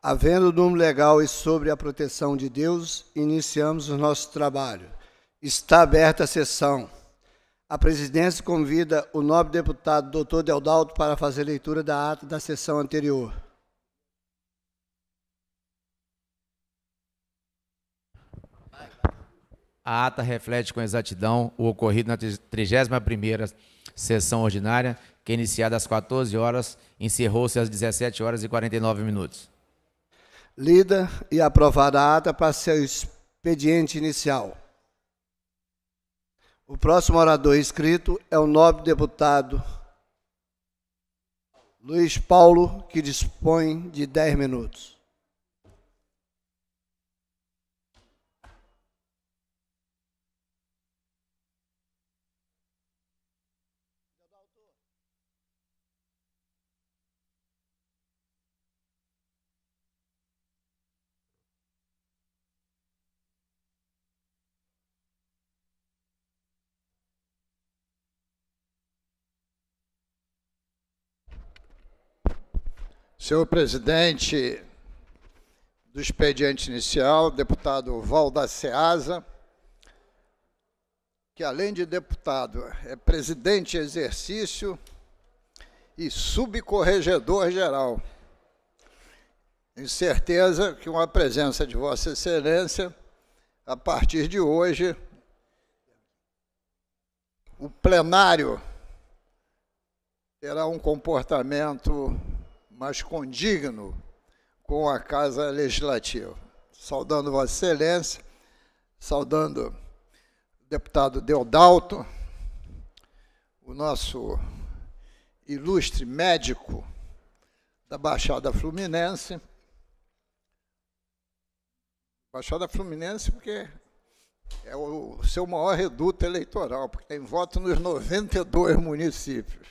Havendo número legal e sobre a proteção de Deus, iniciamos o nosso trabalho. Está aberta a sessão. A presidência convida o nobre deputado Dr. Deodaldo para fazer leitura da ata da sessão anterior. A ata reflete com exatidão o ocorrido na 31ª sessão ordinária, que iniciada às 14 horas, encerrou-se às 17 horas e 49 minutos lida e aprovada a ata para seu expediente inicial. O próximo orador inscrito é o nobre deputado Luiz Paulo, que dispõe de 10 minutos. Senhor presidente do expediente inicial, deputado Valda Ceasa, que além de deputado é presidente exercício e subcorregedor geral. Tenho certeza que uma presença de Vossa Excelência, a partir de hoje, o plenário terá um comportamento mas condigno com a Casa Legislativa. Saudando Vossa Excelência, saudando o deputado Deodalto, o nosso ilustre médico da Baixada Fluminense. Baixada Fluminense, porque é o seu maior reduto eleitoral, porque tem voto nos 92 municípios.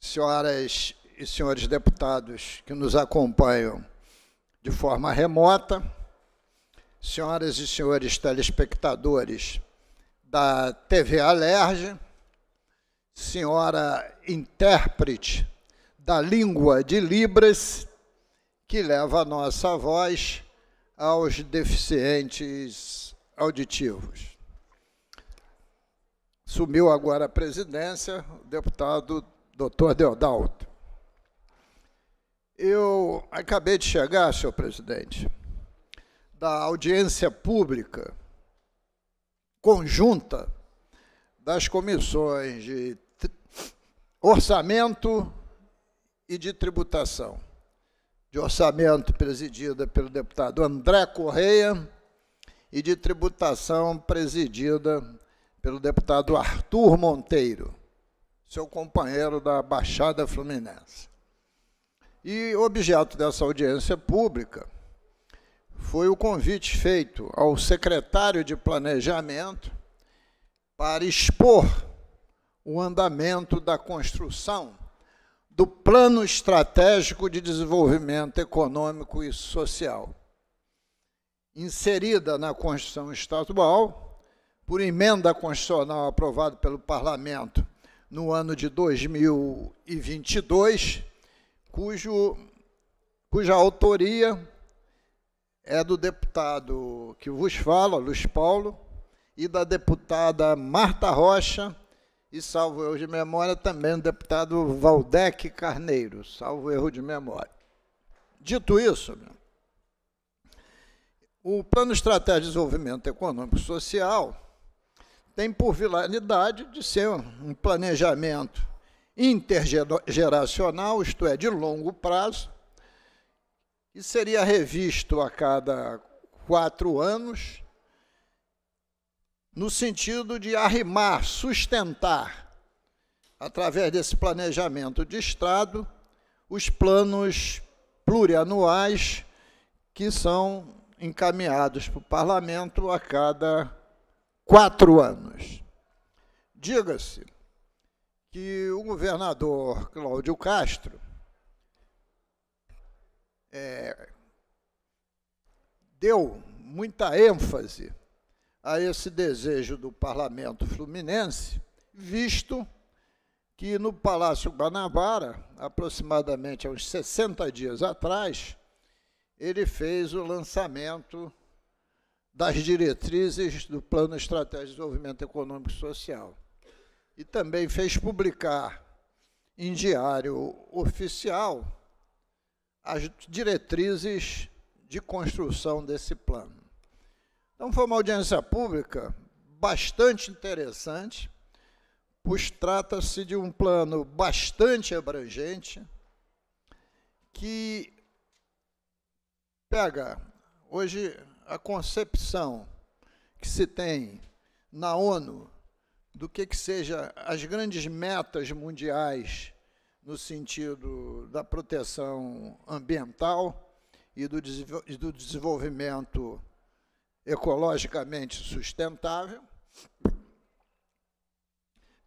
Senhoras e senhores deputados que nos acompanham de forma remota, senhoras e senhores telespectadores da TV Alerge, senhora intérprete da língua de Libras, que leva a nossa voz aos deficientes auditivos. Sumiu agora a presidência o deputado Dr. Deodalto. Eu acabei de chegar, senhor presidente, da audiência pública conjunta das comissões de orçamento e de tributação. De orçamento presidida pelo deputado André Correia e de tributação presidida pelo deputado Arthur Monteiro, seu companheiro da Baixada Fluminense. E objeto dessa audiência pública foi o convite feito ao secretário de Planejamento para expor o andamento da construção do Plano Estratégico de Desenvolvimento Econômico e Social, inserida na Constituição Estadual, por emenda constitucional aprovada pelo Parlamento no ano de 2022 cujo, cuja autoria é do deputado que vos fala, Luiz Paulo, e da deputada Marta Rocha, e salvo erro de memória, também do deputado Valdec Carneiro, salvo erro de memória. Dito isso, o Plano Estratégico de Desenvolvimento Econômico e Social tem por finalidade de ser um planejamento intergeracional, isto é, de longo prazo, que seria revisto a cada quatro anos, no sentido de arrimar, sustentar, através desse planejamento de Estado, os planos plurianuais que são encaminhados para o parlamento a cada quatro anos. Diga-se que o governador Cláudio Castro é, deu muita ênfase a esse desejo do parlamento fluminense, visto que no Palácio Guanabara, aproximadamente há uns 60 dias atrás, ele fez o lançamento das diretrizes do Plano Estratégico de Desenvolvimento Econômico e Social e também fez publicar em diário oficial as diretrizes de construção desse plano. Então, foi uma audiência pública bastante interessante, pois trata-se de um plano bastante abrangente que pega hoje a concepção que se tem na ONU do que, que seja as grandes metas mundiais no sentido da proteção ambiental e do, e do desenvolvimento ecologicamente sustentável,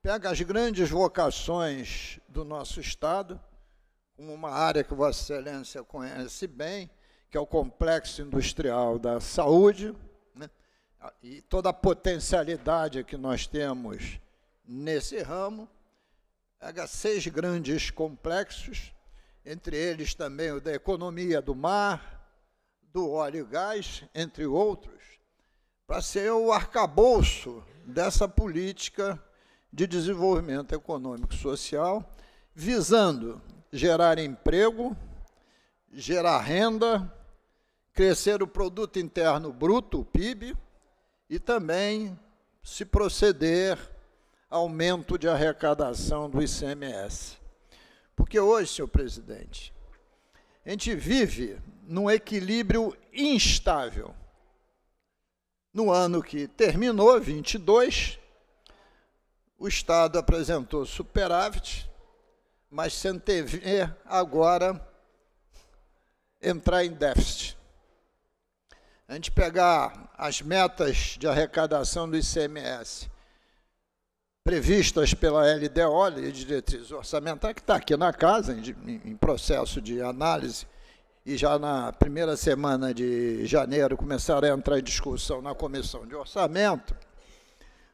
pega as grandes vocações do nosso Estado, como uma área que Vossa Excelência conhece bem, que é o complexo industrial da saúde, e toda a potencialidade que nós temos nesse ramo, pega seis grandes complexos, entre eles também o da economia do mar, do óleo e gás, entre outros, para ser o arcabouço dessa política de desenvolvimento econômico e social, visando gerar emprego, gerar renda, crescer o produto interno bruto, o PIB, e também se proceder aumento de arrecadação do ICMS. Porque hoje, senhor presidente, a gente vive num equilíbrio instável. No ano que terminou, 22, o Estado apresentou superávit, mas sem TV agora entrar em déficit a gente pegar as metas de arrecadação do ICMS previstas pela LDO, e diretriz orçamentar que está aqui na casa, em, em processo de análise, e já na primeira semana de janeiro começará a entrar em discussão na comissão de orçamento,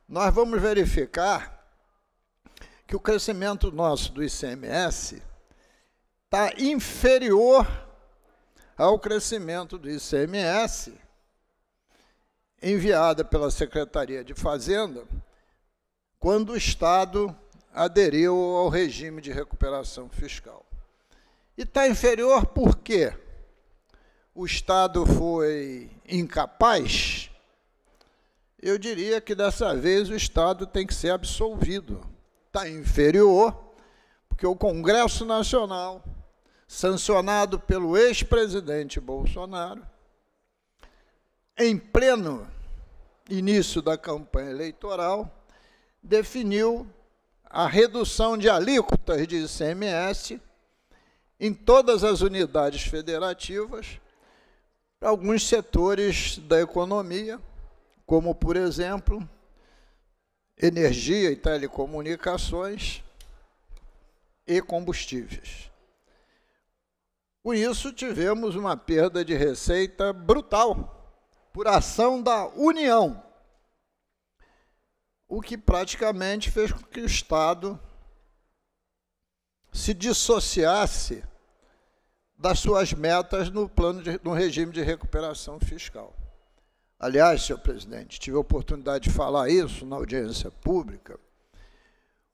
nós vamos verificar que o crescimento nosso do ICMS está inferior ao crescimento do ICMS, enviada pela Secretaria de Fazenda, quando o Estado aderiu ao regime de recuperação fiscal. E está inferior porque o Estado foi incapaz, eu diria que dessa vez o Estado tem que ser absolvido. Está inferior, porque o Congresso Nacional sancionado pelo ex-presidente Bolsonaro, em pleno início da campanha eleitoral, definiu a redução de alíquotas de ICMS em todas as unidades federativas para alguns setores da economia, como, por exemplo, energia e telecomunicações e combustíveis. Com isso, tivemos uma perda de receita brutal por ação da União, o que praticamente fez com que o Estado se dissociasse das suas metas no plano de, no regime de recuperação fiscal. Aliás, senhor presidente, tive a oportunidade de falar isso na audiência pública.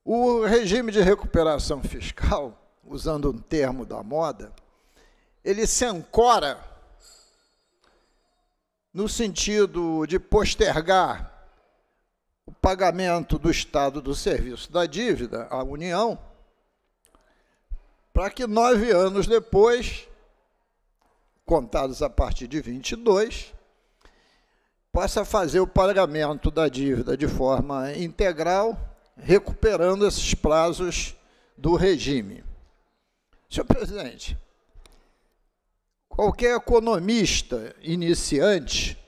O regime de recuperação fiscal, usando um termo da moda, ele se ancora no sentido de postergar o pagamento do Estado do serviço da dívida à União, para que nove anos depois, contados a partir de 22, possa fazer o pagamento da dívida de forma integral, recuperando esses prazos do regime. Senhor presidente, Qualquer economista iniciante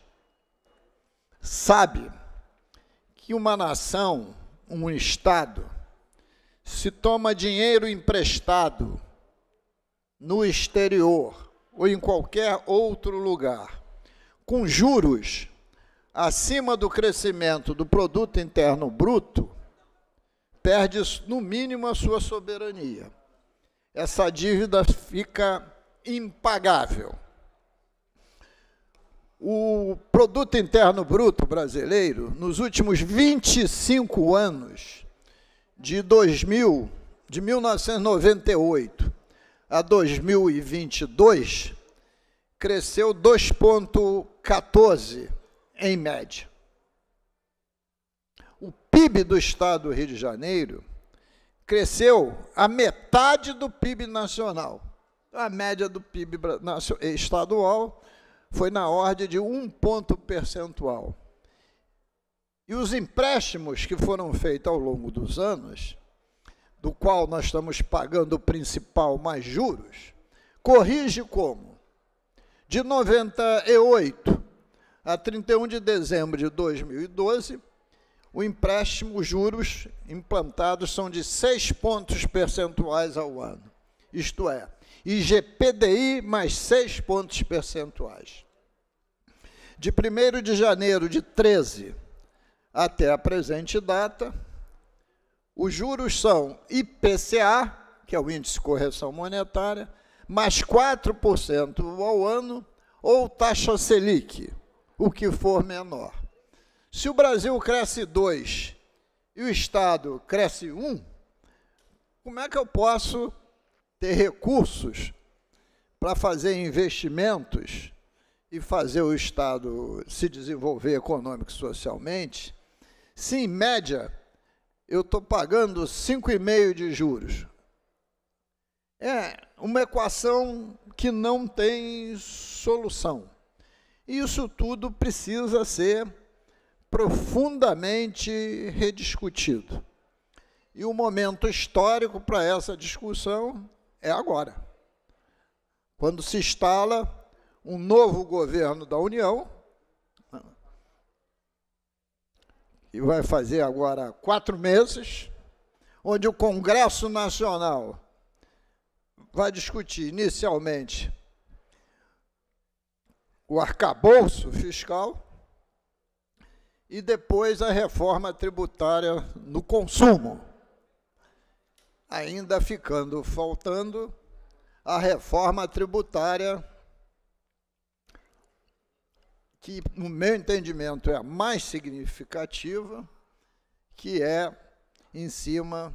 sabe que uma nação, um Estado, se toma dinheiro emprestado no exterior ou em qualquer outro lugar, com juros acima do crescimento do produto interno bruto, perde no mínimo a sua soberania. Essa dívida fica impagável. O produto interno bruto brasileiro nos últimos 25 anos, de 2000, de 1998 a 2022, cresceu 2.14 em média. O PIB do estado do Rio de Janeiro cresceu a metade do PIB nacional a média do PIB eh, estadual foi na ordem de um ponto percentual. E os empréstimos que foram feitos ao longo dos anos, do qual nós estamos pagando o principal mais juros, corrige como? De 98 a 31 de dezembro de 2012, o empréstimo, os juros implantados são de 6 pontos percentuais ao ano isto é, IGPDI mais 6 pontos percentuais. De 1 de janeiro de 13 até a presente data, os juros são IPCA, que é o Índice de Correção Monetária, mais 4% ao ano, ou taxa Selic, o que for menor. Se o Brasil cresce 2 e o Estado cresce 1, um, como é que eu posso ter recursos para fazer investimentos e fazer o Estado se desenvolver econômico e socialmente, se em média eu estou pagando 5,5% de juros. É uma equação que não tem solução. Isso tudo precisa ser profundamente rediscutido. E o momento histórico para essa discussão é agora. Quando se instala um novo governo da União, e vai fazer agora quatro meses, onde o Congresso Nacional vai discutir inicialmente o arcabouço fiscal e depois a reforma tributária no consumo ainda ficando faltando a reforma tributária, que, no meu entendimento, é a mais significativa, que é em cima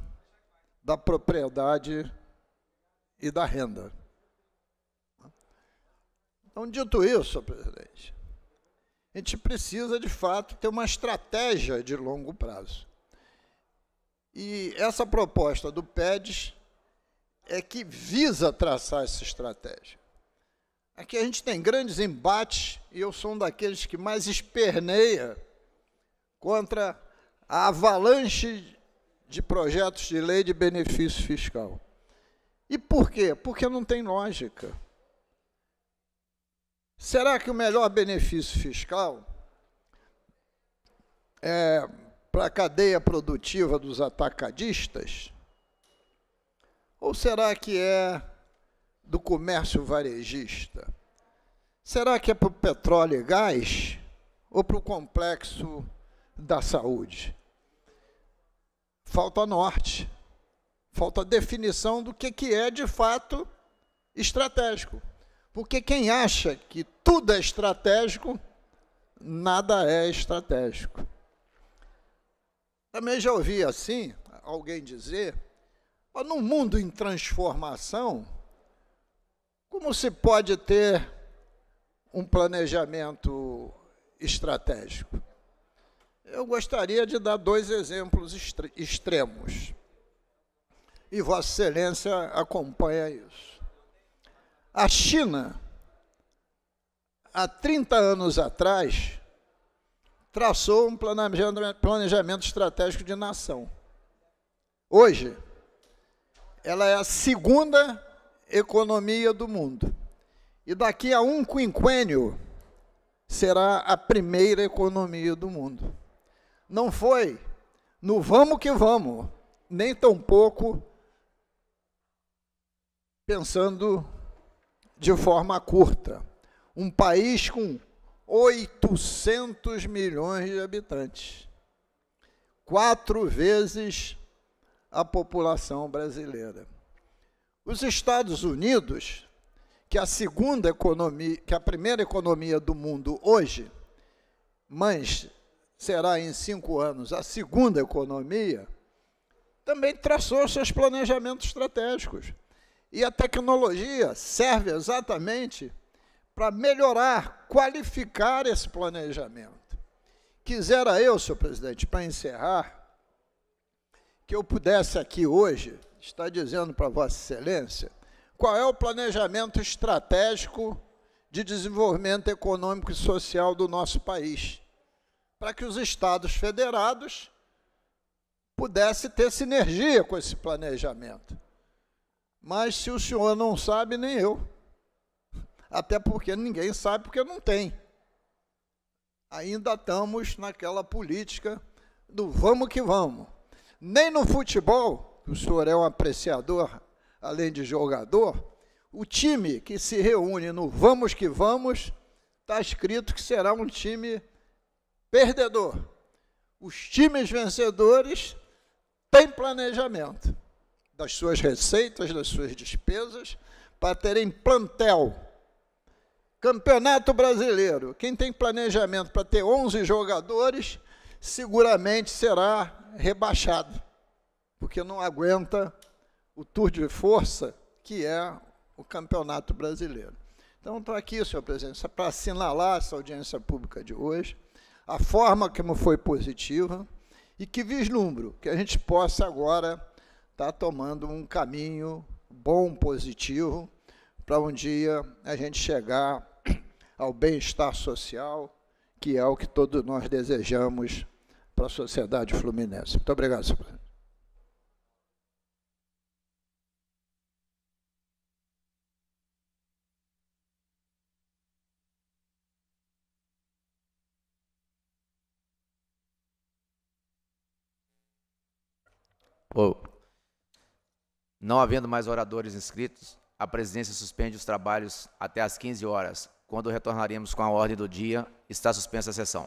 da propriedade e da renda. Então, dito isso, presidente, a gente precisa, de fato, ter uma estratégia de longo prazo. E essa proposta do PEDES é que visa traçar essa estratégia. Aqui a gente tem grandes embates, e eu sou um daqueles que mais esperneia contra a avalanche de projetos de lei de benefício fiscal. E por quê? Porque não tem lógica. Será que o melhor benefício fiscal é para a cadeia produtiva dos atacadistas? Ou será que é do comércio varejista? Será que é para o petróleo e gás ou para o complexo da saúde? Falta norte, falta definição do que, que é de fato estratégico. Porque quem acha que tudo é estratégico, nada é estratégico. Também já ouvi assim alguém dizer, mas num mundo em transformação, como se pode ter um planejamento estratégico? Eu gostaria de dar dois exemplos extremos. E Vossa Excelência acompanha isso. A China, há 30 anos atrás, traçou um planejamento estratégico de nação. Hoje, ela é a segunda economia do mundo. E daqui a um quinquênio, será a primeira economia do mundo. Não foi no vamos que vamos, nem tampouco pensando de forma curta. Um país com 800 milhões de habitantes. Quatro vezes a população brasileira. Os Estados Unidos, que é a segunda economia, que é a primeira economia do mundo hoje, mas será em cinco anos a segunda economia, também traçou seus planejamentos estratégicos. E a tecnologia serve exatamente para melhorar, qualificar esse planejamento. Quisera eu, senhor presidente, para encerrar, que eu pudesse aqui hoje estar dizendo para Vossa Excelência qual é o planejamento estratégico de desenvolvimento econômico e social do nosso país, para que os estados federados pudessem ter sinergia com esse planejamento. Mas se o senhor não sabe, nem eu até porque ninguém sabe porque não tem. Ainda estamos naquela política do vamos que vamos. Nem no futebol, o senhor é um apreciador, além de jogador, o time que se reúne no vamos que vamos, está escrito que será um time perdedor. Os times vencedores têm planejamento das suas receitas, das suas despesas, para terem plantel Campeonato Brasileiro. Quem tem planejamento para ter 11 jogadores, seguramente será rebaixado, porque não aguenta o tour de força que é o Campeonato Brasileiro. Então, estou tá aqui, senhor presidente, para assinalar essa audiência pública de hoje, a forma como foi positiva e que vislumbro que a gente possa agora estar tá tomando um caminho bom, positivo, para um dia a gente chegar ao bem-estar social, que é o que todos nós desejamos para a sociedade fluminense. Muito obrigado, senhor presidente. Não havendo mais oradores inscritos, a presidência suspende os trabalhos até às 15 horas, quando retornaremos com a ordem do dia. Está suspensa a sessão.